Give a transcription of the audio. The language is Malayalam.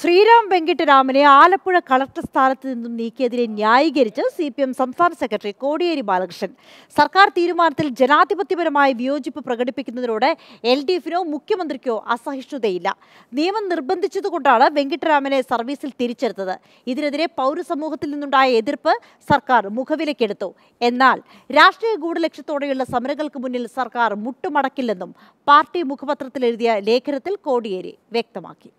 ശ്രീരാം വെങ്കിട്ടരാമനെ ആലപ്പുഴ കളക്ടർ സ്ഥാനത്ത് നിന്നും നീക്കിയതിനെ ന്യായീകരിച്ച് സി പി എം സംസ്ഥാന സെക്രട്ടറി കോടിയേരി ബാലകൃഷ്ണൻ സർക്കാർ തീരുമാനത്തിൽ ജനാധിപത്യപരമായ വിയോജിപ്പ് പ്രകടിപ്പിക്കുന്നതിലൂടെ എൽ ഡി എഫിനോ മുഖ്യമന്ത്രിക്കോ അസഹിഷ്ണുതയില്ല നിയമം നിർബന്ധിച്ചതുകൊണ്ടാണ് വെങ്കിട്ടരാമനെ സർവീസിൽ തിരിച്ചെടുത്തത് ഇതിനെതിരെ പൗരസമൂഹത്തിൽ നിന്നുണ്ടായ എതിർപ്പ് സർക്കാർ മുഖവിലക്കെടുത്തു എന്നാൽ രാഷ്ട്രീയ ഗൂഢലക്ഷ്യത്തോടെയുള്ള സമരങ്ങൾക്ക് മുന്നിൽ സർക്കാർ മുട്ടുമടക്കില്ലെന്നും പാർട്ടി മുഖപത്രത്തിൽ എഴുതിയ ലേഖനത്തിൽ കോടിയേരി വ്യക്തമാക്കി